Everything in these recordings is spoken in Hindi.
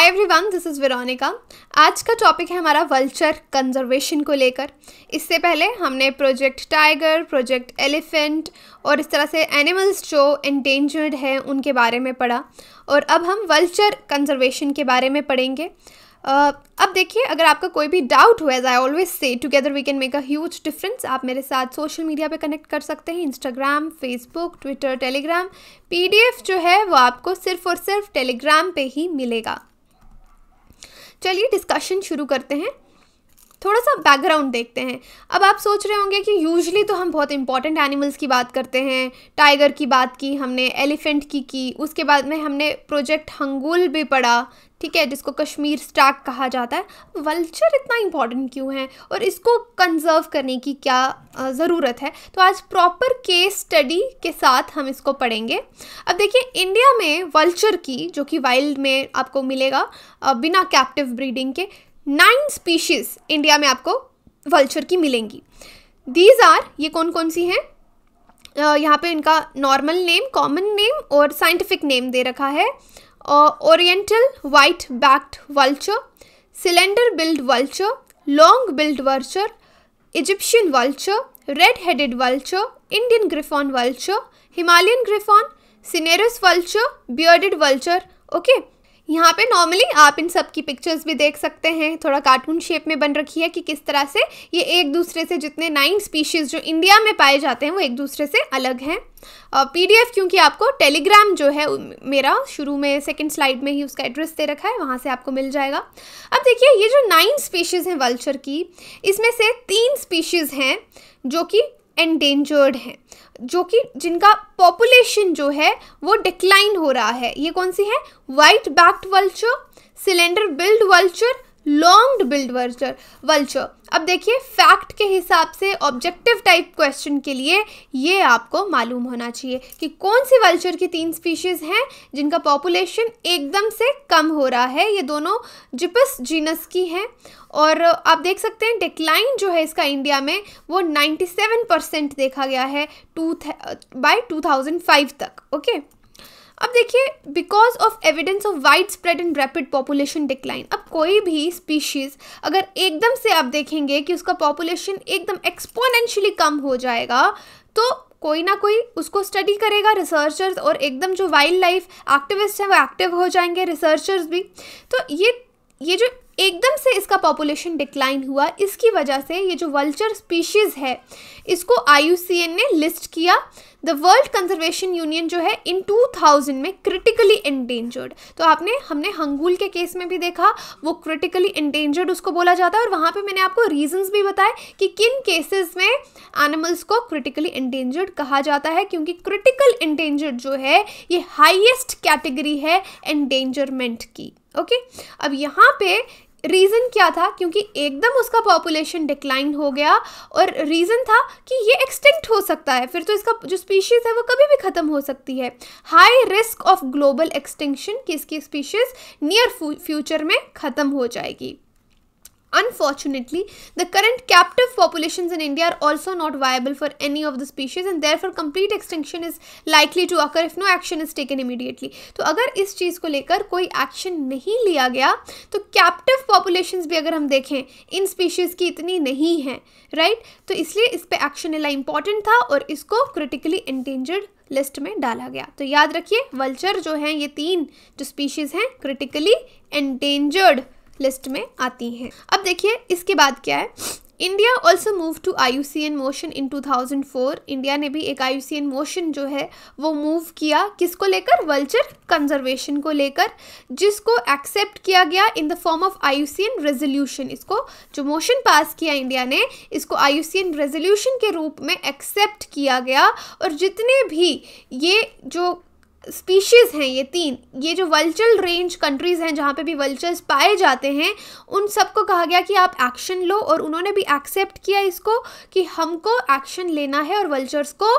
Hi everyone this is Veronica आज का टॉपिक है हमारा वल्चर कंजर्वेशन को लेकर इससे पहले हमने प्रोजेक्ट टाइगर प्रोजेक्ट एलिफेंट और इस तरह से एनिमल्स जो इंडेंजर्ड हैं उनके बारे में पढ़ा और अब हम वल्चर कंजर्वेशन के बारे में पढ़ेंगे Uh, अब देखिए अगर आपका कोई भी डाउट हुआ as I always say together we can make a huge difference आप मेरे साथ सोशल मीडिया पे कनेक्ट कर सकते हैं Instagram Facebook Twitter Telegram PDF जो है वो आपको सिर्फ और सिर्फ टेलीग्राम पे ही मिलेगा चलिए डिस्कशन शुरू करते हैं थोड़ा सा बैकग्राउंड देखते हैं अब आप सोच रहे होंगे कि यूजली तो हम बहुत इंपॉर्टेंट एनिमल्स की बात करते हैं टाइगर की बात की हमने एलिफेंट की की उसके बाद में हमने प्रोजेक्ट हंगुल भी पढ़ा ठीक है जिसको कश्मीर स्टैक कहा जाता है वल्चर इतना इम्पॉर्टेंट क्यों है और इसको कंजर्व करने की क्या ज़रूरत है तो आज प्रॉपर केस स्टडी के साथ हम इसको पढ़ेंगे अब देखिए इंडिया में वल्चर की जो कि वाइल्ड में आपको मिलेगा बिना कैप्टिव ब्रीडिंग के नाइन स्पीशीज इंडिया में आपको वल्चर की मिलेंगी दीज आर ये कौन कौन सी हैं यहाँ पे इनका नॉर्मल नेम कॉमन नेम और साइंटिफिक नेम दे रखा है oriental white backed vulture slender billed vulture long billed vulture Egyptian vulture red headed vulture Indian griffon vulture Himalayan griffon cinereous vulture bearded vulture okay यहाँ पे नॉर्मली आप इन सब की पिक्चर्स भी देख सकते हैं थोड़ा कार्टून शेप में बन रखी है कि किस तरह से ये एक दूसरे से जितने नाइन स्पीशीज़ जो इंडिया में पाए जाते हैं वो एक दूसरे से अलग हैं पीडीएफ क्योंकि आपको टेलीग्राम जो है मेरा शुरू में सेकंड स्लाइड में ही उसका एड्रेस दे रखा है वहाँ से आपको मिल जाएगा अब देखिए ये जो नाइन स्पीशीज़ हैं वल्चर की इसमें से तीन स्पीशीज़ हैं जो कि एंडेंजर्ड हैं जो कि जिनका पॉपुलेशन जो है वो डिक्लाइन हो रहा है ये कौन सी है white backed vulture slender billed vulture longed billed vulture vulture अब देखिए फैक्ट के हिसाब से ऑब्जेक्टिव टाइप क्वेश्चन के लिए ये आपको मालूम होना चाहिए कि कौन सी वल्चर की तीन स्पीशीज़ हैं जिनका पॉपुलेशन एकदम से कम हो रहा है ये दोनों जिपस जीनस की हैं और आप देख सकते हैं डिक्लाइन जो है इसका इंडिया में वो 97 परसेंट देखा गया है टू थाउजेंड फाइव तक ओके okay? अब देखिए because of evidence of wide spread and rapid population decline अब कोई भी स्पीशीज़ अगर एकदम से आप देखेंगे कि उसका पॉपुलेशन एकदम एक्सपोनेंशियली कम हो जाएगा तो कोई ना कोई उसको स्टडी करेगा रिसर्चर्स और एकदम जो वाइल्ड लाइफ एक्टिविस्ट हैं वो एक्टिव हो जाएंगे रिसर्चर्स भी तो ये ये जो एकदम से इसका पॉपुलेशन डिक्लाइन हुआ इसकी वजह से ये जो वल्चर स्पीशीज़ है इसको आई ने लिस्ट किया द वर्ल्ड कंजर्वेशन यूनियन जो है इन 2000 में क्रिटिकली इंडेंजर्ड तो आपने हमने हंगूल के केस में भी देखा वो क्रिटिकली इंडेंजर्ड उसको बोला जाता है और वहाँ पे मैंने आपको रीजंस भी बताए कि किन केसेस में एनिमल्स को क्रिटिकली इंडेंजर्ड कहा जाता है क्योंकि क्रिटिकल इंडेंजर्ड जो है ये हाइएस्ट कैटेगरी है एंडेंजरमेंट की ओके okay? अब यहाँ पे रीज़न क्या था क्योंकि एकदम उसका पॉपुलेशन डिक्लाइन हो गया और रीज़न था कि ये एक्सटिंक्ट हो सकता है फिर तो इसका जो स्पीशीज़ है वो कभी भी ख़त्म हो सकती है high risk of global extinction कि इसकी स्पीशीज़ नियर फ्यूचर में ख़त्म हो जाएगी Unfortunately, the current captive populations in India are also not viable for any of the species and therefore complete extinction is likely to occur if no action is taken immediately. तो अगर इस चीज़ को लेकर कोई एक्शन नहीं लिया गया तो captive populations भी अगर हम देखें इन स्पीशीज़ की इतनी नहीं है राइट right? तो इसलिए इस पर action लेना important था और इसको critically endangered लिस्ट में डाला गया तो याद रखिए वल्चर जो हैं ये तीन जो स्पीशीज़ हैं क्रिटिकली एंडेंजर्ड लिस्ट में आती हैं अब देखिए इसके बाद क्या है India also move to I U C N motion in two thousand four India ने भी एक I U C N motion जो है वो मूव किया किसको लेकर वल्चर कंजर्वेशन को लेकर जिसको एक्सेप्ट किया गया in the form of I U C N resolution इसको जो मोशन पास किया इंडिया ने इसको I U C N resolution के रूप में एक्सेप्ट किया गया और जितने भी ये जो स्पीशीज़ हैं ये तीन ये जो वल्चर रेंज कंट्रीज़ हैं जहाँ पे भी वल्चर्स पाए जाते हैं उन सबको कहा गया कि आप एक्शन लो और उन्होंने भी एक्सेप्ट किया इसको कि हमको एक्शन लेना है और वल्चर्स को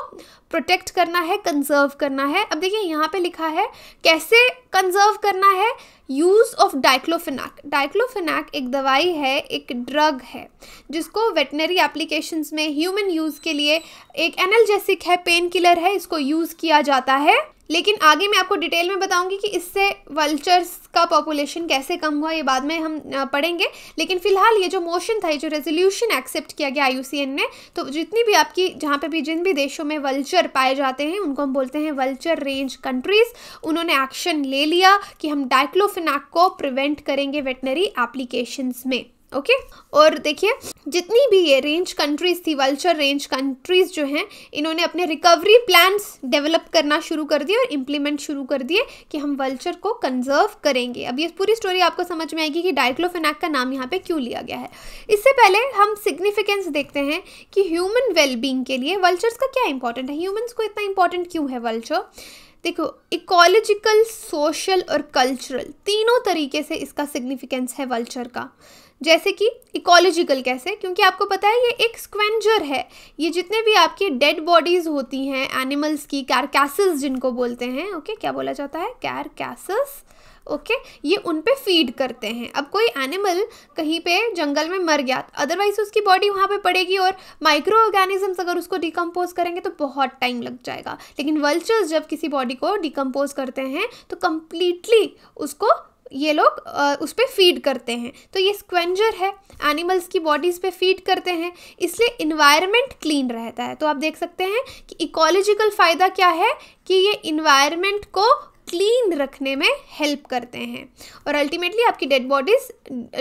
प्रोटेक्ट करना है कंजर्व करना है अब देखिए यहाँ पे लिखा है कैसे कंजर्व करना है यूज़ ऑफ डाइक्लोफिनाक डाइक्लोफिनाक एक दवाई है एक ड्रग है जिसको वेटनरी एप्लीकेशंस में ह्यूमन यूज़ के लिए एक एनलजेसिक है पेन किलर है इसको यूज़ किया जाता है लेकिन आगे मैं आपको डिटेल में बताऊंगी कि इससे वल्चर्स का पॉपुलेशन कैसे कम हुआ ये बाद में हम पढ़ेंगे लेकिन फिलहाल ये जो मोशन था ये जो रेजोल्यूशन एक्सेप्ट किया गया आई ने तो जितनी भी आपकी जहाँ पे भी जिन भी देशों में वल्चर पाए जाते हैं उनको हम बोलते हैं वल्चर रेंज कंट्रीज़ उन्होंने एक्शन ले लिया कि हम डाइक्लोफिनाक को प्रिवेंट करेंगे वेटनरी एप्लीकेशंस में ओके okay? और देखिए जितनी भी ये रेंज कंट्रीज थी वल्चर रेंज कंट्रीज जो हैं इन्होंने अपने रिकवरी प्लान्स डेवलप करना शुरू कर दिए और इम्प्लीमेंट शुरू कर दिए कि हम वल्चर को कंजर्व करेंगे अब ये पूरी स्टोरी आपको समझ में आएगी कि डाइक्लोफेनाक का नाम यहाँ पे क्यों लिया गया है इससे पहले हम सिग्निफिकेंस देखते हैं कि ह्यूमन वेलबींग के लिए वल्चर्स का क्या इंपॉर्टेंट है ह्यूमन्स को इतना इंपॉर्टेंट क्यों है वल्चर देखो इकोलॉजिकल सोशल और कल्चरल तीनों तरीके से इसका सिग्निफिकेंस है वल्चर का जैसे कि इकोलॉजिकल कैसे क्योंकि आपको पता है ये एक स्क्वेंजर है ये जितने भी आपकी डेड बॉडीज़ होती हैं एनिमल्स की कैरकैस जिनको बोलते हैं ओके क्या बोला जाता है कैरकैसिस ओके okay, ये उन पे फीड करते हैं अब कोई एनिमल कहीं पे जंगल में मर गया अदरवाइज उसकी बॉडी वहाँ पे पड़ेगी और माइक्रो ऑर्गेनिजम्स अगर उसको डिकम्पोज करेंगे तो बहुत टाइम लग जाएगा लेकिन वल्चर्स जब किसी बॉडी को डिकम्पोज करते हैं तो कम्प्लीटली उसको ये लोग उस पर फीड करते हैं तो ये स्क्वेंजर है एनिमल्स की बॉडीज़ पे फीड करते हैं इसलिए इन्वायरमेंट क्लीन रहता है तो आप देख सकते हैं कि इकोलॉजिकल फ़ायदा क्या है कि ये इन्वायरमेंट को क्लीन रखने में हेल्प करते हैं और अल्टीमेटली आपकी डेड बॉडीज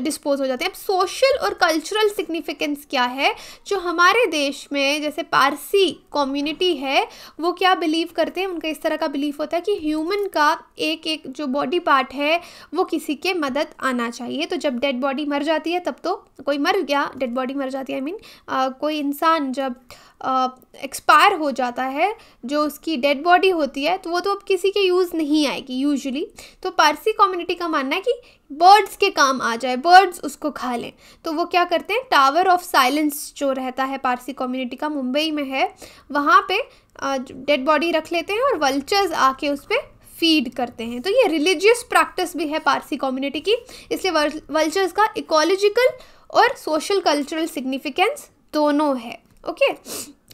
डिस्पोज हो जाते हैं अब सोशल और कल्चरल सिग्निफिकेंस क्या है जो हमारे देश में जैसे पारसी कम्युनिटी है वो क्या बिलीव करते हैं उनका इस तरह का बिलीव होता है कि ह्यूमन का एक एक जो बॉडी पार्ट है वो किसी के मदद आना चाहिए तो जब डेड बॉडी मर जाती है तब तो कोई मर गया डेड बॉडी मर जाती है आई I मीन mean, कोई इंसान जब एक्सपायर हो जाता है जो उसकी डेड बॉडी होती है तो वो तो अब किसी के यूज़ नहीं आएगी यूजुअली तो पारसी कम्युनिटी का मानना है कि बर्ड्स के काम आ जाए बर्ड्स उसको खा लें तो वो क्या करते हैं टावर ऑफ साइलेंस जो रहता है पारसी कम्युनिटी का मुंबई में है वहाँ पे डेड बॉडी रख लेते हैं और वल्चर्स आके उस पर फीड करते हैं तो ये रिलीजियस प्रैक्टिस भी है पारसी कम्युनिटी की इसलिए वल्चर्स का इकोलॉजिकल और सोशल कल्चरल सिग्निफिकेंस दोनों है ओके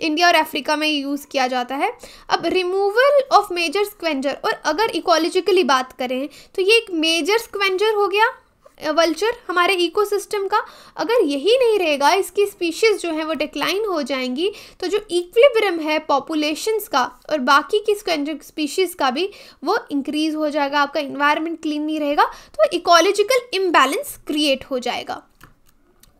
इंडिया और अफ्रीका में यूज़ किया जाता है अब रिमूवल ऑफ मेजर स्क्वेंजर और अगर इकोलॉजिकली बात करें तो ये एक मेजर स्क्वेंजर हो गया वल्चर हमारे इकोसिस्टम का अगर यही नहीं रहेगा इसकी स्पीशीज़ जो है वो डिक्लाइन हो जाएंगी तो जो इक्विब्रम है पॉपुलेशंस का और बाकी की स्पीशीज़ का भी वो इंक्रीज़ हो जाएगा आपका इन्वायरमेंट क्लीन नहीं रहेगा तो इकोलॉजिकल इम्बैलेंस क्रिएट हो जाएगा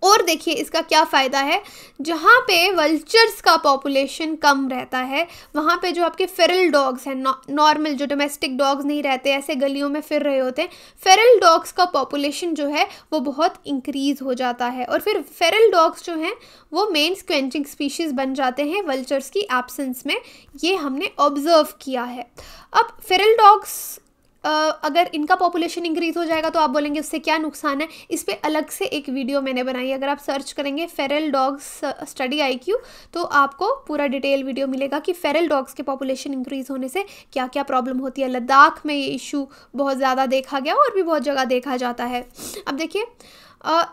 और देखिए इसका क्या फ़ायदा है जहाँ पे वल्चर्स का पॉपुलेशन कम रहता है वहाँ पे जो आपके फेरल डॉग्स हैं नॉर्मल जो डोमेस्टिक डॉग्स नहीं रहते ऐसे गलियों में फिर रहे होते हैं फेरल डॉग्स का पॉपुलेशन जो है वो बहुत इंक्रीज़ हो जाता है और फिर फेरल डॉग्स जो हैं वो मेन स्क्वेंचिंग स्पीशीज़ बन जाते हैं वल्चर्स की एबसेंस में ये हमने ऑब्ज़र्व किया है अब फेरल डॉग्स अगर इनका पॉपुलेशन इंक्रीज़ हो जाएगा तो आप बोलेंगे उससे क्या नुकसान है इस पर अलग से एक वीडियो मैंने बनाई अगर आप सर्च करेंगे फेरल डॉग्स स्टडी आई तो आपको पूरा डिटेल वीडियो मिलेगा कि फेरल डॉग्स के पॉपुलेशन इंक्रीज़ होने से क्या क्या प्रॉब्लम होती है लद्दाख में ये इशू बहुत ज़्यादा देखा गया और भी बहुत जगह देखा जाता है अब देखिए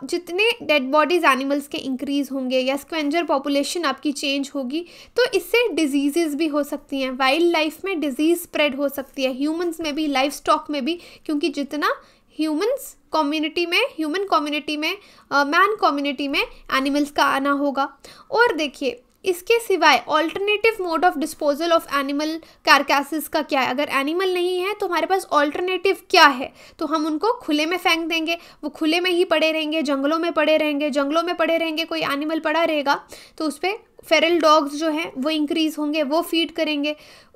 जितने डेड बॉडीज़ एनिमल्स के इंक्रीज़ होंगे या स्क्वेंजर पॉपुलेशन आपकी चेंज होगी तो इससे डिजीज़ भी हो सकती हैं वाइल्ड लाइफ में डिजीज़ स्प्रेड हो सकती है ह्यूमंस में भी लाइफ स्टॉक में भी क्योंकि जितना ह्यूमंस कम्युनिटी में ह्यूमन कम्युनिटी में मैन uh, कम्युनिटी में एनिमल्स का आना होगा और देखिए इसके सिवाय alternative mode of disposal of animal carcasses का क्या है अगर एनिमल नहीं है तो हमारे पास ऑल्टरनेटिव क्या है तो हम उनको खुले में फेंक देंगे वो खुले में ही पड़े रहेंगे जंगलों में पड़े रहेंगे जंगलों में पड़े रहेंगे कोई एनिमल पड़ा रहेगा तो उस पर फेरल डॉग्स जो हैं वो इंक्रीज़ होंगे वो फीड करेंगे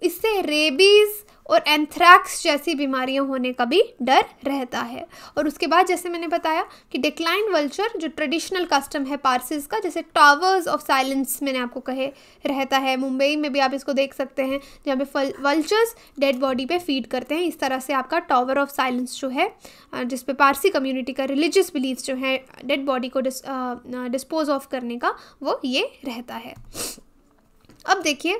इससे रेबीज़ और एंथ्रैक्स जैसी बीमारियां होने का भी डर रहता है और उसके बाद जैसे मैंने बताया कि डिक्लाइन वल्चर जो ट्रेडिशनल कस्टम है पार्सिस का जैसे टावर्स ऑफ साइलेंस मैंने आपको कहे रहता है मुंबई में भी आप इसको देख सकते हैं जहाँ पे वल्चर्स डेड बॉडी पे फीड करते हैं इस तरह से आपका टावर ऑफ साइलेंस जो है जिसपे पारसी कम्युनिटी का रिलीजियस बिलीफ जो है डेड बॉडी को डिस्पोज ऑफ करने का वो ये रहता है अब देखिए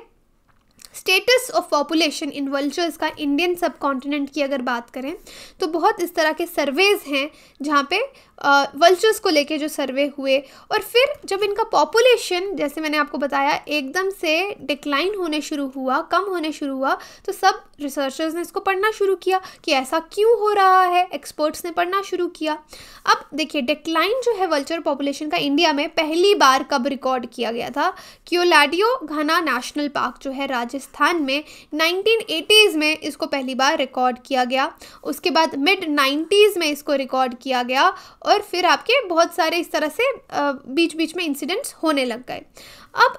status of population in vultures का इंडियन सब कॉन्टिनेंट की अगर बात करें तो बहुत इस तरह के सर्वेज़ हैं जहाँ पे वल्चर्स को लेके जो सर्वे हुए और फिर जब इनका पॉपुलेशन जैसे मैंने आपको बताया एकदम से डिक्लाइन होने शुरू हुआ कम होने शुरू हुआ तो सब रिसर्चर्स ने इसको पढ़ना शुरू किया कि ऐसा क्यों हो रहा है एक्सपर्ट्स ने पढ़ना शुरू किया अब देखिए डिक्लाइन जो है वल्चर पॉपुलेशन का इंडिया में पहली बार कब रिकॉर्ड किया गया था क्योलाडियो घना नेशनल पार्क जो है राजस्थान में नाइनटीन में इसको पहली बार रिकॉर्ड किया गया उसके बाद मिड नाइन्टीज़ में इसको रिकॉर्ड किया गया और फिर आपके बहुत सारे इस तरह से बीच बीच में इंसिडेंट्स होने लग गए अब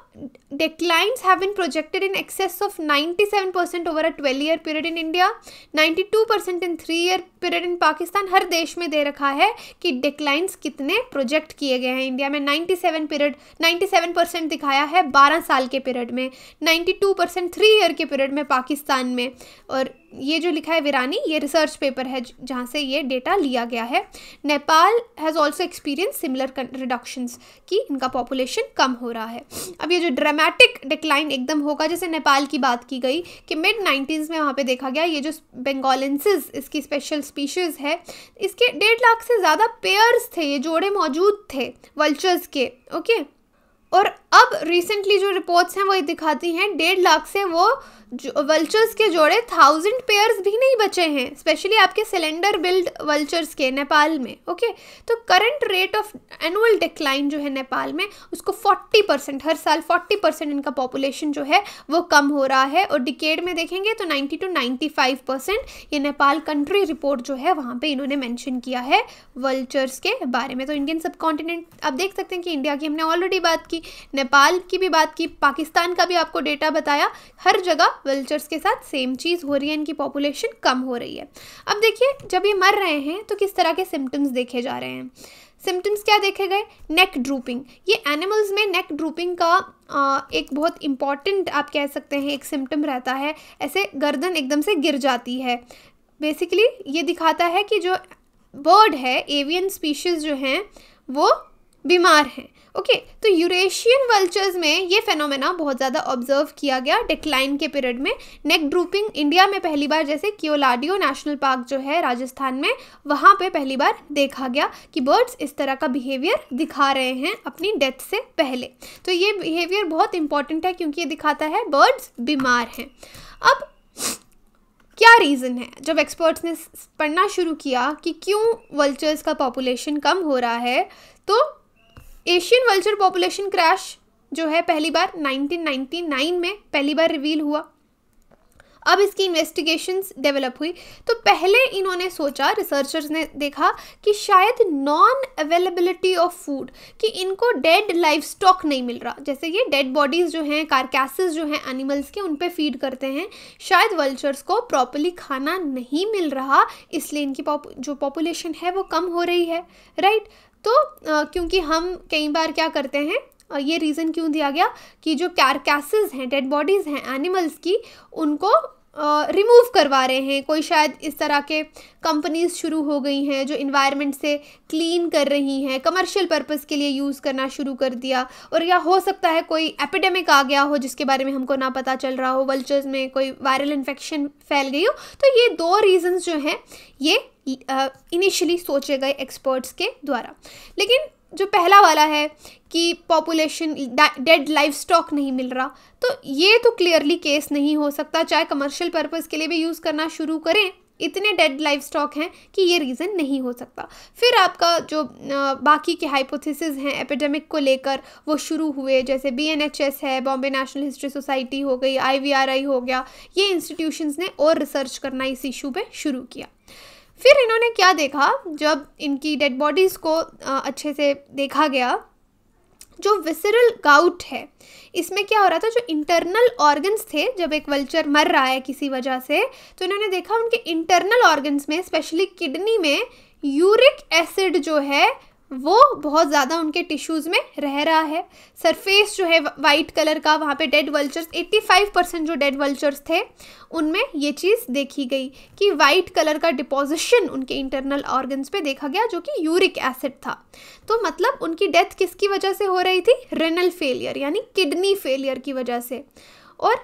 declines have been projected in excess of 97 percent over a twelve year period in India 92 percent in three year period in Pakistan हर देश में दे रखा है कि डेक्लाइंस कितने प्रोजेक्ट किए गए हैं इंडिया में 97 पीरियड नाइन्टी सेवन परसेंट दिखाया है 12 साल के पीरियड में 92 परसेंट थ्री ईयर के पीरियड में पाकिस्तान में और ये जो लिखा है वीरानी ये रिसर्च पेपर है जहाँ से ये डेटा लिया गया है Nepal has also experience similar reductions की इनका पॉपुलेशन कम हो रहा है अब ये जो ड्रामेटिक डिक्लाइन एकदम होगा जैसे नेपाल की बात की गई कि मिड नाइन्टीज़ में वहाँ पे देखा गया ये जो बेंगोलेंसिस इसकी स्पेशल स्पीशीज़ है इसके डेढ़ लाख से ज़्यादा पेयर्स थे ये जोड़े मौजूद थे वल्चर्स के ओके और अब रिसेंटली जो रिपोर्ट्स हैं वो ये दिखाती हैं डेढ़ लाख से वो वल्चर्स के जोड़े थाउजेंड पेयर्स भी नहीं बचे हैं स्पेशली आपके सिलेंडर बिल्ड वल्चर्स के नेपाल में ओके तो current rate of annual decline जो है नेपाल में उसको फोर्टी परसेंट हर साल फोर्टी परसेंट इनका पॉपुलेशन जो है वो कम हो रहा है और डिकेड में देखेंगे तो नाइन्टी टू 95 परसेंट ये नेपाल कंट्री रिपोर्ट जो है वहाँ पर इन्होंने मैंशन किया है वल्चर्स के बारे में तो इंडियन सब आप देख सकते हैं कि इंडिया की हमने ऑलरेडी बात की नेपाल नेपाल की भी बात की पाकिस्तान का भी आपको डेटा बताया हर जगह वेल्चर्स के साथ सेम चीज़ हो रही है इनकी पॉपुलेशन कम हो रही है अब देखिए जब ये मर रहे हैं तो किस तरह के सिम्टम्स देखे जा रहे हैं सिम्टम्स क्या देखे गए नेक ड्रूपिंग ये एनिमल्स में नेक ड्रूपिंग का आ, एक बहुत इम्पॉर्टेंट आप कह सकते हैं एक सिम्टम रहता है ऐसे गर्दन एकदम से गिर जाती है बेसिकली ये दिखाता है कि जो बर्ड है एवियन स्पीशीज़ जो हैं वो बीमार हैं ओके okay, तो यूरेशियन वल्चर्स में ये फेनोमेना बहुत ज़्यादा ऑब्जर्व किया गया डिक्लाइन के पीरियड में नेक ड्रूपिंग इंडिया में पहली बार जैसे कियोलाडियो नेशनल पार्क जो है राजस्थान में वहाँ पे पहली बार देखा गया कि बर्ड्स इस तरह का बिहेवियर दिखा रहे हैं अपनी डेथ से पहले तो ये बिहेवियर बहुत इंपॉर्टेंट है क्योंकि ये दिखाता है बर्ड्स बीमार हैं अब क्या रीज़न है जब एक्सपर्ट्स ने पढ़ना शुरू किया कि क्यों वल्चर्स का पॉपुलेशन कम हो रहा है तो एशियन वल्चर पॉपुलेशन क्रैश जो है पहली बार 1999 में पहली बार रिवील हुआ अब इसकी इन्वेस्टिगेशंस डेवलप हुई तो पहले इन्होंने सोचा रिसर्चर्स ने देखा कि शायद नॉन अवेलेबिलिटी ऑफ फूड कि इनको डेड लाइफ स्टॉक नहीं मिल रहा जैसे ये डेड बॉडीज़ जो हैं कारकैसेस जो हैं एनिमल्स के उन पर फीड करते हैं शायद वल्चर्स को प्रॉपरली खाना नहीं मिल रहा इसलिए इनकी पॉप जो पॉपुलेशन है वो कम हो रही है राइट तो क्योंकि हम कई बार क्या करते हैं और ये रीज़न क्यों दिया गया कि जो कैरकैसेज हैं डेड बॉडीज़ हैं एनिमल्स की उनको रिमूव uh, करवा रहे हैं कोई शायद इस तरह के कंपनीज शुरू हो गई हैं जो इन्वायरमेंट से क्लीन कर रही हैं कमर्शियल पर्पस के लिए यूज़ करना शुरू कर दिया और या हो सकता है कोई एपिडेमिक आ गया हो जिसके बारे में हमको ना पता चल रहा हो वल्चर्स में कोई वायरल इन्फेक्शन फैल गई हो तो ये दो रीज़न्स जो हैं ये इनिशियली सोचे गए एक्सपर्ट्स के द्वारा लेकिन जो पहला वाला है कि पॉपुलेशन डेड लाइफ स्टॉक नहीं मिल रहा तो ये तो क्लियरली केस नहीं हो सकता चाहे कमर्शियल पर्पज़ के लिए भी यूज़ करना शुरू करें इतने डेड लाइफ स्टॉक हैं कि ये रीज़न नहीं हो सकता फिर आपका जो बाकी के हाइपोथेसिस हैं एपिडेमिक को लेकर वो शुरू हुए जैसे बी है बॉम्बे नेशनल हिस्ट्री सोसाइटी हो गई आई हो गया ये इंस्टीट्यूशंस ने और रिसर्च करना इस इशू पर शुरू किया फिर इन्होंने क्या देखा जब इनकी डेड बॉडीज़ को अच्छे से देखा गया जो विसरल गाउट है इसमें क्या हो रहा था जो इंटरनल ऑर्गन्स थे जब एक वल्चर मर रहा है किसी वजह से तो इन्होंने देखा उनके इंटरनल ऑर्गन्स में स्पेशली किडनी में यूरिक एसिड जो है वो बहुत ज़्यादा उनके टिश्यूज़ में रह रहा है सरफेस जो है वाइट कलर का वहाँ पे डेड वल्चर्स 85 परसेंट जो डेड वल्चर्स थे उनमें ये चीज़ देखी गई कि वाइट कलर का डिपोजिशन उनके इंटरनल ऑर्गन्स पे देखा गया जो कि यूरिक एसिड था तो मतलब उनकी डेथ किसकी वजह से हो रही थी रेनल फेलियर यानी किडनी फेलियर की वजह से और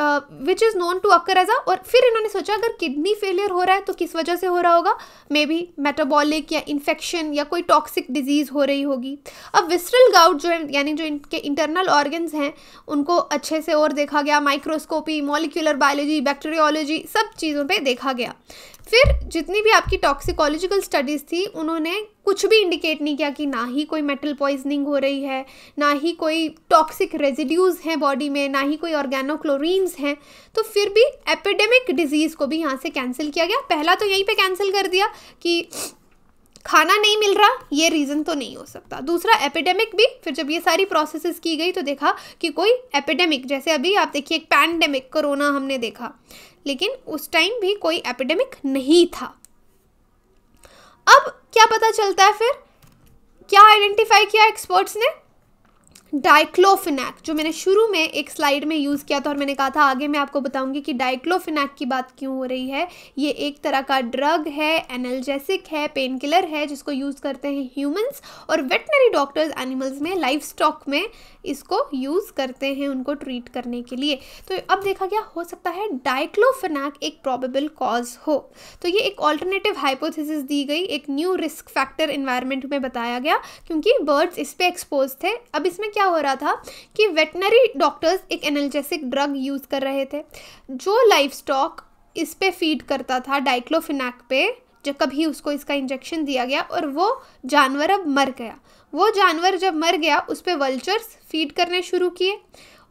which is known to occur as a और फिर इन्होंने सोचा अगर किडनी फेलियर हो रहा है तो किस वजह से हो रहा होगा मे बी मेटाबॉलिक या इन्फेक्शन या कोई टॉक्सिक डिजीज़ हो रही होगी अब विस्ट्रल गाउट जो है यानी जो इनके इंटरनल ऑर्गन्स हैं उनको अच्छे से और देखा गया माइक्रोस्कोपी मॉलिक्यूलर बायोलॉजी बैक्टीरियोलॉजी सब चीज़ों पर देखा गया फिर जितनी भी आपकी टॉक्सिकोलॉजिकल स्टडीज़ थी उन्होंने कुछ भी इंडिकेट नहीं किया कि ना ही कोई मेटल पॉइजनिंग हो रही है ना ही कोई टॉक्सिक रेजिड्यूज़ हैं बॉडी में ना ही कोई ऑर्गेनोक्लोरीन्स हैं तो फिर भी एपिडेमिक डिजीज़ को भी यहाँ से कैंसिल किया गया पहला तो यहीं पे कैंसिल कर दिया कि खाना नहीं मिल रहा ये रीज़न तो नहीं हो सकता दूसरा एपिडेमिक भी फिर जब ये सारी प्रोसेसेस की गई तो देखा कि कोई एपिडेमिक जैसे अभी आप देखिए एक पैंडेमिक कोरोना हमने देखा लेकिन उस टाइम भी कोई एपिडेमिक नहीं था अब क्या पता चलता है फिर क्या आइडेंटिफाई किया एक्सपर्ट्स ने डाइक्लोफिनैक जो मैंने शुरू में एक स्लाइड में यूज़ किया था और मैंने कहा था आगे मैं आपको बताऊंगी कि डाइक्लोफिनैक की बात क्यों हो रही है ये एक तरह का ड्रग है एनल्जेसिक है पेन किलर है जिसको यूज़ करते हैं ह्यूमंस और वेटनरी डॉक्टर्स एनिमल्स में लाइफ स्टॉक में इसको यूज़ करते हैं उनको ट्रीट करने के लिए तो अब देखा गया हो सकता है डाइक्लोफिनैक एक प्रॉबेबल कॉज हो तो ये एक ऑल्टरनेटिव हाइपोथिस दी गई एक न्यू रिस्क फैक्टर इन्वायरमेंट में बताया गया क्योंकि बर्ड्स इस पर एक्सपोज थे अब इसमें क्या हो रहा था कि वेटनरी डॉक्टर्स एक एनर्जेसिक ड्रग यूज़ कर रहे थे जो लाइफ स्टॉक इस पर फीड करता था डाइक्लोफिनाक पे जब कभी उसको इसका इंजेक्शन दिया गया और वो जानवर अब मर गया वो जानवर जब मर गया उस पर वल्चर्स फीड करने शुरू किए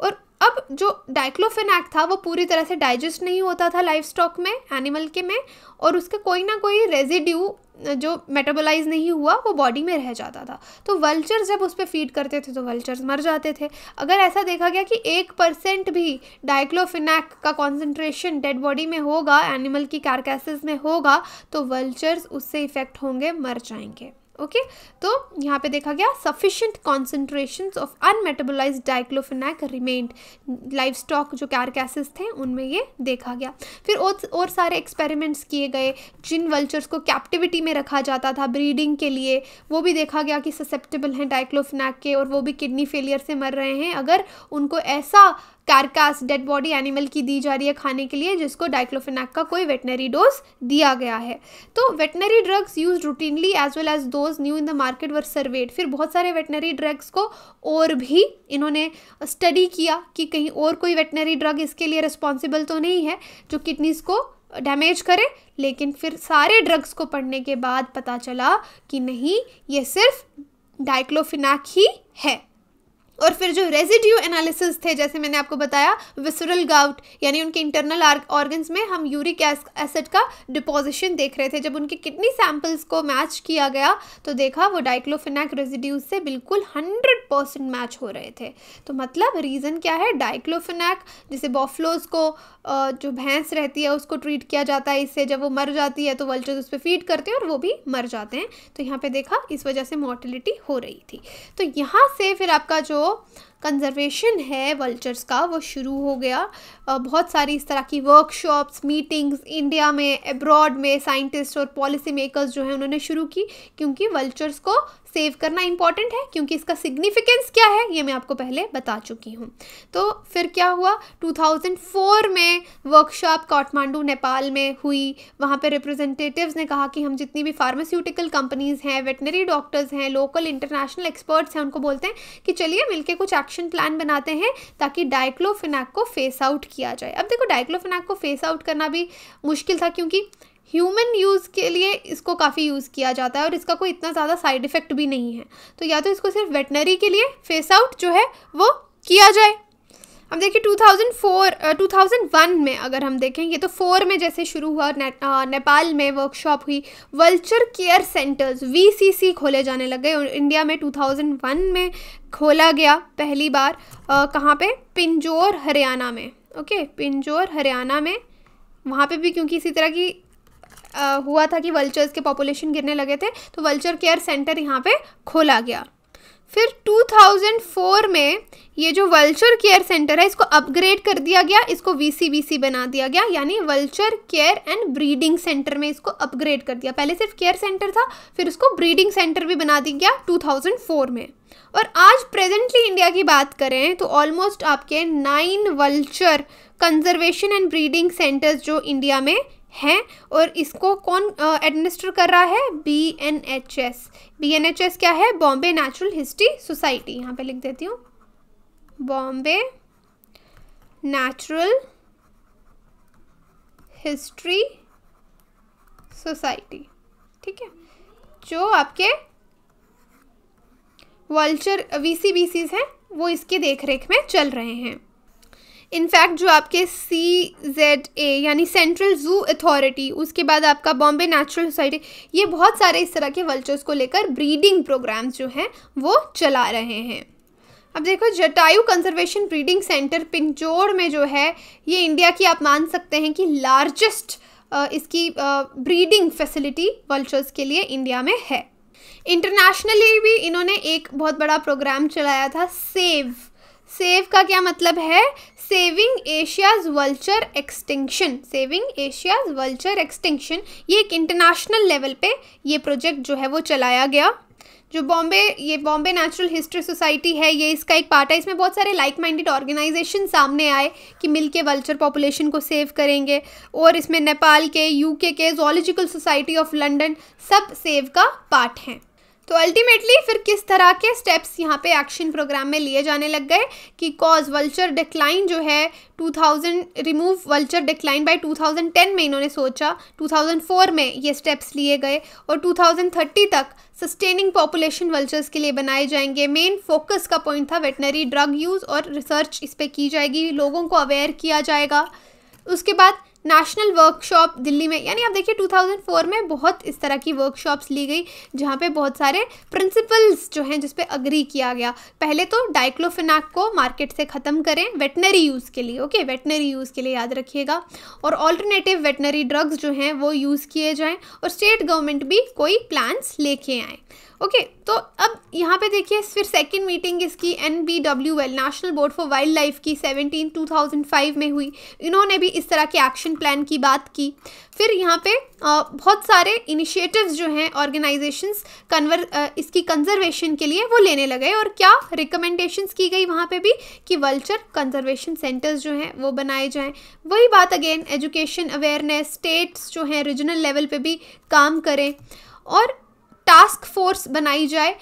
और अब जो डाइक्लोफेनाक था वो पूरी तरह से डाइजेस्ट नहीं होता था लाइफ स्टॉक में एनिमल के में और उसका कोई ना कोई रेजिड्यू जो मेटाबोलाइज नहीं हुआ वो बॉडी में रह जाता था तो वल्चर जब उस पर फीड करते थे तो वल्चर्स मर जाते थे अगर ऐसा देखा गया कि एक परसेंट भी डाइक्लोफिनैक का कॉन्सेंट्रेशन डेड बॉडी में होगा एनिमल की कारकैसेस में होगा तो वल्चर्स उससे इफेक्ट होंगे मर जाएंगे ओके तो यहाँ पे देखा गया sufficient concentration of unmetabolised diclofenac remained livestock जो कैरकैसेस थे उनमें ये देखा गया फिर और, और सारे एक्सपेरिमेंट्स किए गए जिन वल्चर्स को कैप्टिविटी में रखा जाता था ब्रीडिंग के लिए वो भी देखा गया कि ससेप्टेबल हैं डाइक्लोफिनैक के और वो भी किडनी फेलियर से मर रहे हैं अगर उनको ऐसा कारकास डेड बॉडी एनिमल की दी जा रही है खाने के लिए जिसको डाइक्लोफिनाक का कोई वेटनरी डोज दिया गया है तो veterinary drugs use routinely as well as those new in the market were surveyed फिर बहुत सारे वेटनरी ड्रग्स को और भी इन्होंने स्टडी किया कि कहीं और कोई वेटनरी ड्रग इसके लिए रिस्पॉन्सिबल तो नहीं है जो किडनीज को डैमेज करे लेकिन फिर सारे ड्रग्स को पढ़ने के बाद पता चला कि नहीं ये सिर्फ डाइक्लोफिनाक ही है और फिर जो रेजिड्यू एनालिसिस थे जैसे मैंने आपको बताया विसरल गाउट यानी उनके इंटरनल ऑर्गन्स में हम यूरिक एसिड का डिपोजिशन देख रहे थे जब उनके किडनी सैम्पल्स को मैच किया गया तो देखा वो डाइक्लोफिनेक रेजिड्यूज से बिल्कुल 100 परसेंट मैच हो रहे थे तो मतलब रीज़न क्या है डाइक्लोफिनैक जिसे बॉफ्लोज को जो भैंस रहती है उसको ट्रीट किया जाता है इससे जब वो मर जाती है तो वल्चर्स उस पर फीड करते हैं और वो भी मर जाते हैं तो यहाँ पर देखा इस वजह से मोर्टिलिटी हो रही थी तो यहाँ से फिर आपका जो 하시고 कंजर्वेशन है वल्चर्स का वो शुरू हो गया बहुत सारी इस तरह की वर्कशॉप्स मीटिंग्स इंडिया में एब्रॉड में साइंटिस्ट और पॉलिसी मेकर्स जो हैं उन्होंने शुरू की क्योंकि वल्चर्स को सेव करना इंपॉर्टेंट है क्योंकि इसका सिग्निफिकेंस क्या है ये मैं आपको पहले बता चुकी हूँ तो फिर क्या हुआ 2004 में वर्कशॉप काठमांडू नेपाल में हुई वहाँ पर रिप्रेजेंटेटिव्स ने कहा कि हम जितनी भी फार्मास्यूटिकल कंपनीज़ हैं वेटनरी डॉक्टर्स हैं लोकल इंटरनेशनल एक्सपर्ट्स हैं उनको बोलते हैं कि चलिए मिलके कुछ एक्शन प्लान बनाते हैं ताकि डाइक्लोफिनाक को फेस आउट किया जाए अब देखो डाइक्लोफिनाक को फेस आउट करना भी मुश्किल था क्योंकि ह्यूमन यूज़ के लिए इसको काफ़ी यूज़ किया जाता है और इसका कोई इतना ज़्यादा साइड इफ़ेक्ट भी नहीं है तो या तो इसको सिर्फ वेटनरी के लिए फेस आउट जो है वो किया जाए अब देखिए 2004 2001 में अगर हम देखें ये तो फोर में जैसे शुरू हुआ ने, नेपाल में वर्कशॉप हुई वल्चर केयर सेंटर्स वीसीसी खोले जाने लगे और इंडिया में 2001 में खोला गया पहली बार कहाँ पे पिंजोर हरियाणा में ओके पिंजोर हरियाणा में वहाँ पे भी क्योंकि इसी तरह की आ, हुआ था कि वल्चर्स के पॉपुलेशन गिरने लगे थे तो वल्चर केयर सेंटर यहाँ पर खोला गया फिर 2004 में ये जो वल्चर केयर सेंटर है इसको अपग्रेड कर दिया गया इसको वी बना दिया गया यानी vulture care and breeding centre में इसको अपग्रेड कर दिया पहले सिर्फ केयर सेंटर था फिर उसको ब्रीडिंग सेंटर भी बना दिया गया 2004 में और आज प्रेजेंटली इंडिया की बात करें तो ऑलमोस्ट आपके nine vulture conservation and breeding centres जो इंडिया में हैं और इसको कौन एडमिनिस्टर कर रहा है B N H S B N H S क्या है बॉम्बे नेचुरल हिस्ट्री सोसाइटी यहाँ पे लिख देती हूँ बॉम्बे नेचुरल हिस्ट्री सोसाइटी ठीक है जो आपके वल्चर वी सी हैं वो इसके देख रेख में चल रहे हैं इनफैक्ट जो आपके सी जेड ए यानी सेंट्रल ज़ू अथॉरिटी उसके बाद आपका बॉम्बे नेचुरल सोसाइटी ये बहुत सारे इस तरह के वल्चर्स को लेकर ब्रीडिंग प्रोग्राम्स जो हैं वो चला रहे हैं अब देखो Jatayu conservation breeding centre Pinjore में जो है ये इंडिया की आप मान सकते हैं कि लार्जेस्ट इसकी ब्रीडिंग फैसिलिटी वल्चर्स के लिए इंडिया में है इंटरनेशनली भी इन्होंने एक बहुत बड़ा प्रोग्राम चलाया था सेव सेव का क्या मतलब है saving Asia's vulture extinction saving Asia's vulture extinction ये एक इंटरनेशनल लेवल पे ये प्रोजेक्ट जो है वो चलाया गया जो बॉम्बे ये बॉम्बे नेचुरल हिस्ट्री सोसाइटी है ये इसका एक पार्ट है इसमें बहुत सारे लाइक माइंडेड ऑर्गेनाइजेशन सामने आए कि मिल के वल्चर पॉपुलेशन को सेव करेंगे और इसमें नेपाल के यूके के जोलॉजिकल सोसाइटी ऑफ लंडन सब सेव का पार्ट हैं तो अल्टीमेटली फिर किस तरह के स्टेप्स यहाँ पे एक्शन प्रोग्राम में लिए जाने लग गए कि कॉज वल्चर डिक्लाइन जो है 2000 रिमूव वल्चर डिक्लाइन बाय 2010 में इन्होंने सोचा 2004 में ये स्टेप्स लिए गए और 2030 तक सस्टेनिंग पॉपुलेशन वल्चर्स के लिए बनाए जाएंगे मेन फोकस का पॉइंट था वेटनरी ड्रग यूज़ और रिसर्च इस पर की जाएगी लोगों को अवेयर किया जाएगा उसके बाद नेशनल वर्कशॉप दिल्ली में यानी आप देखिए 2004 में बहुत इस तरह की वर्कशॉप्स ली गई जहाँ पे बहुत सारे प्रिंसिपल्स जो हैं जिसपे अग्री किया गया पहले तो डाइक्लोफिनाक को मार्केट से ख़त्म करें वेटनरी यूज़ के लिए ओके वेटनरी यूज़ के लिए याद रखिएगा और ऑल्टरनेटिव वेटनरी ड्रग्स जो हैं वो यूज़ किए जाएँ और स्टेट गवर्नमेंट भी कोई प्लान्स लेके आएँ ओके okay, तो अब यहाँ पे देखिए फिर सेकंड मीटिंग इसकी N B W L national board for wild life की सेवनटीन टू थाउजेंड फाइव में हुई इन्होंने भी इस तरह के एक्शन प्लान की बात की फिर यहाँ पे आ, बहुत सारे इनिशिएटिव्स जो हैं ऑर्गेनाइजेशंस कन्वर इसकी कंजर्वेशन के लिए वो लेने लगे और क्या रिकमेंडेशंस की गई वहाँ पे भी कि वल्चर कंजर्वेशन सेंटर्स जो हैं वो बनाए जाएं वही बात अगेन एजुकेशन अवेयरनेस स्टेट्स जो हैं रीजनल लेवल पे भी काम करें और टास्क फोर्स बनाई जाए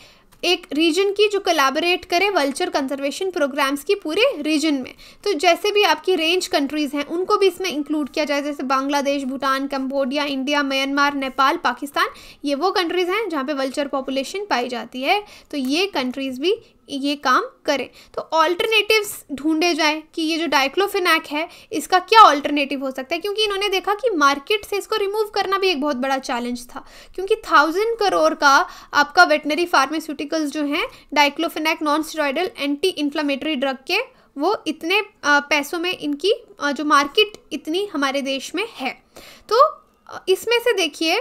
एक रीजन की जो कलाबरेट करे वल्चर कंजर्वेशन प्रोग्राम्स की पूरे रीजन में तो जैसे भी आपकी रेंज कंट्रीज़ हैं उनको भी इसमें इंक्लूड किया जाए जैसे Bangladesh Bhutan Cambodia India Myanmar Nepal Pakistan ये वो कंट्रीज़ हैं जहाँ पे वल्चर पॉपुलेशन पाई जाती है तो ये कंट्रीज़ भी ये काम करें तो ऑल्टरनेटिव्स ढूंढे जाएं कि ये जो डाइक्लोफिनैक है इसका क्या ऑल्टरनेटिव हो सकता है क्योंकि इन्होंने देखा कि मार्केट से इसको रिमूव करना भी एक बहुत बड़ा चैलेंज था क्योंकि थाउजेंड करोड़ का आपका वेटनरी फार्मास्यूटिकल्स जो हैं diclofenac non steroidal anti inflammatory drug के वो इतने पैसों में इनकी जो मार्केट इतनी हमारे देश में है तो इसमें से देखिए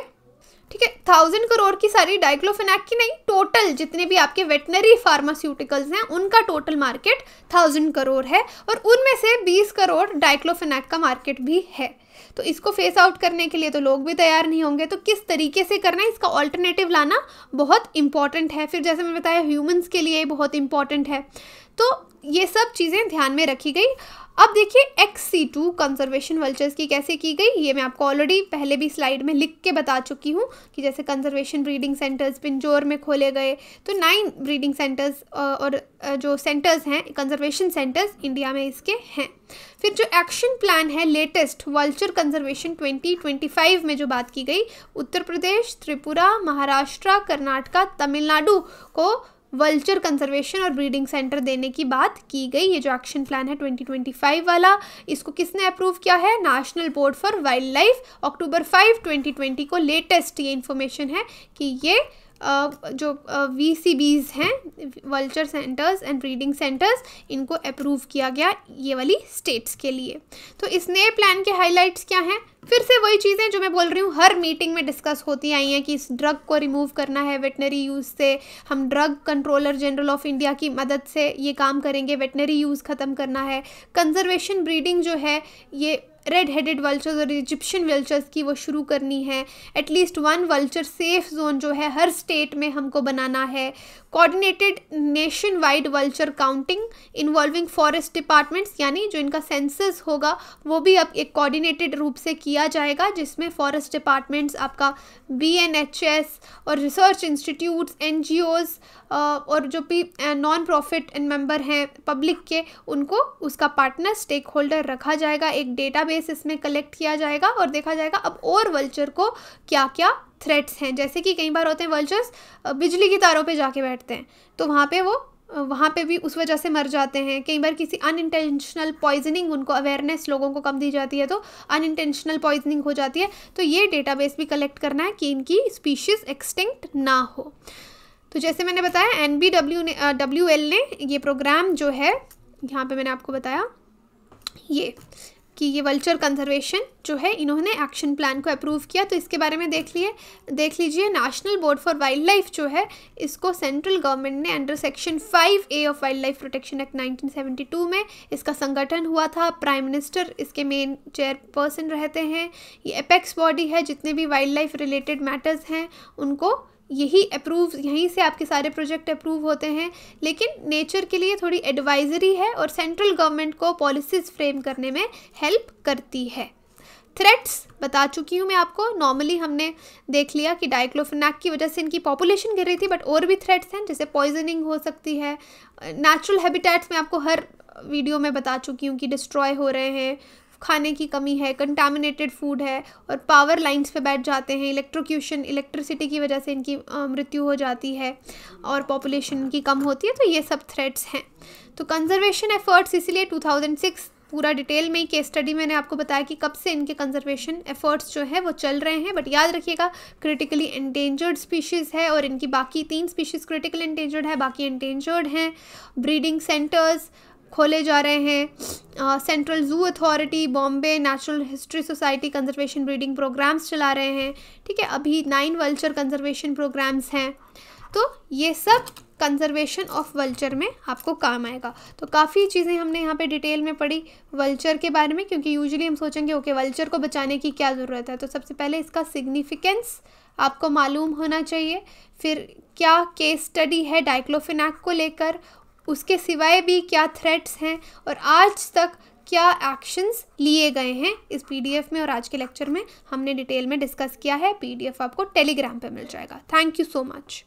ठीक है थाउजेंड करोड़ की सारी डाइक्लोफिनैक की नहीं टोटल जितने भी आपके वेटनरी फार्मास्यूटिकल्स हैं उनका टोटल मार्केट थाउजेंड करोड़ है और उनमें से बीस करोड़ डाइक्लोफिनैक का मार्केट भी है तो इसको फेस आउट करने के लिए तो लोग भी तैयार नहीं होंगे तो किस तरीके से करना है इसका ऑल्टरनेटिव लाना बहुत इंपॉर्टेंट है फिर जैसे मैंने बताया ह्यूमंस के लिए बहुत इंपॉर्टेंट है तो ये सब चीज़ें ध्यान में रखी गई अब देखिए ex situ conservation vultures की कैसे की गई ये मैं आपको ऑलरेडी पहले भी स्लाइड में लिख के बता चुकी हूँ कि जैसे कंजर्वेशन ब्रीडिंग सेंटर्स पिंजोर में खोले गए तो नाइन ब्रीडिंग सेंटर्स और जो सेंटर्स हैं कंजर्वेशन सेंटर्स इंडिया में इसके हैं फिर जो एक्शन प्लान है लेटेस्ट वल्चर कंजर्वेशन 2025 में जो बात की गई उत्तर प्रदेश त्रिपुरा महाराष्ट्र कर्नाटका तमिलनाडु को वल्चर कंजर्वेशन और ब्रीडिंग सेंटर देने की बात की गई ये जो एक्शन प्लान है 2025 वाला इसको किसने अप्रूव किया है national board for wild life October 5 2020 को लेटेस्ट ये इन्फॉर्मेशन है कि ये जो वी सी बीज हैं vulture centres and breeding centres इनको अप्रूव किया गया ये वाली स्टेट्स के लिए तो इस नए प्लान के हाईलाइट्स क्या हैं फिर से वही चीज़ें जो मैं बोल रही हूँ हर मीटिंग में डिस्कस होती आई हैं कि इस ड्रग को रिमूव करना है वेटनरी यूज़ से हम drug controller general of India की मदद से ये काम करेंगे वेटनरी यूज़ ख़त्म करना है कंजर्वेशन ब्रीडिंग जो है ये रेड हेडेड वल्चर्स और इजिप्शियन वल्चर्स की वो शुरू करनी है at least one vulture safe zone जो है हर स्टेट में हमको बनाना है coordinated nationwide vulture counting involving forest departments यानी जो इनका सेंसस होगा वो भी अब एक कोऑर्डिनेटेड रूप से किया जाएगा जिसमें फॉरेस्ट डिपार्टमेंट्स आपका बी और रिसर्च इंस्टीट्यूट्स एन और जो भी नॉन प्रॉफिट मेम्बर हैं पब्लिक के उनको उसका पार्टनर स्टेक होल्डर रखा जाएगा एक डेटा डेटाबेस इसमें कलेक्ट किया जाएगा और देखा जाएगा अब और वल्चर को क्या क्या थ्रेट्स हैं जैसे कि कई बार होते हैं वल्चर्स बिजली की तारों पे जाके बैठते हैं तो वहाँ पे वो वहाँ पे भी उस वजह से मर जाते हैं कई बार किसी अनइंटेंशनल पॉइजनिंग उनको अवेयरनेस लोगों को कम दी जाती है तो अनइंटेंशनल पॉइजनिंग हो जाती है तो ये डेटाबेस भी कलेक्ट करना है कि इनकी स्पीशीज़ एक्सटिंक्ट ना हो तो जैसे मैंने बताया एन बी डब्ल्यू ने डब्ल्यू एल ने ये प्रोग्राम जो है यहाँ पे मैंने आपको बताया ये कि ये वल्चर कंजर्वेशन जो है इन्होंने एक्शन प्लान को अप्रूव किया तो इसके बारे में देख लिए देख लीजिए national board for wild wildlife जो है इसको सेंट्रल गवर्नमेंट ने under section 5 A of wildlife protection act 1972 में इसका संगठन हुआ था प्राइम मिनिस्टर इसके मेन चेयरपर्सन रहते हैं ये अपेक्स बॉडी है जितने भी वाइल्ड लाइफ रिलेटेड मैटर्स हैं उनको यही अप्रूव यहीं से आपके सारे प्रोजेक्ट अप्रूव होते हैं लेकिन नेचर के लिए थोड़ी एडवाइजरी है और सेंट्रल गवर्नमेंट को पॉलिसीज़ फ्रेम करने में हेल्प करती है थ्रेट्स बता चुकी हूँ मैं आपको नॉर्मली हमने देख लिया कि डाइक्लोफेनाक की वजह से इनकी पॉपुलेशन गिर रही थी बट और भी थ्रेट्स हैं जैसे पॉइजनिंग हो सकती है नेचुरल हैबिटेट्स में आपको हर वीडियो में बता चुकी हूँ कि डिस्ट्रॉय हो रहे हैं खाने की कमी है कंटामिनेटेड फूड है और पावर लाइंस पे बैठ जाते हैं इलेक्ट्रोक्यूशन इलेक्ट्रिसिटी की वजह से इनकी मृत्यु हो जाती है और पॉपुलेशन की कम होती है तो ये सब थ्रेट्स हैं तो कंजर्वेशन एफर्ट्स इसीलिए 2006 पूरा डिटेल में ही केस स्टडी मैंने आपको बताया कि कब से इनके कंजर्वेशन एफर्ट्स जो है वो चल रहे हैं बट याद रखिएगा क्रिटिकली एंडेंजर्ड स्पीशीज़ है और इनकी बाकी तीन स्पीशीज़ क्रिटिकल एंडेंजर्ड है बाकी इंडेंजर्ड हैं ब्रीडिंग सेंटर्स खोले जा रहे हैं central zoo authority Bombay natural history society conservation breeding programs चला रहे हैं ठीक है अभी नाइन वल्चर कंजर्वेशन प्रोग्राम्स हैं तो ये सब कंजर्वेशन ऑफ वल्चर में आपको काम आएगा तो काफ़ी चीज़ें हमने यहाँ पे डिटेल में पढ़ी वल्चर के बारे में क्योंकि यूजुअली हम सोचेंगे ओके okay, वल्चर को बचाने की क्या ज़रूरत है तो सबसे पहले इसका सिग्निफिकेंस आपको मालूम होना चाहिए फिर क्या केस स्टडी है डाइक्लोफिनाक को लेकर उसके सिवाय भी क्या थ्रेट्स हैं और आज तक क्या एक्शंस लिए गए हैं इस पीडीएफ में और आज के लेक्चर में हमने डिटेल में डिस्कस किया है पीडीएफ आपको टेलीग्राम पे मिल जाएगा थैंक यू सो मच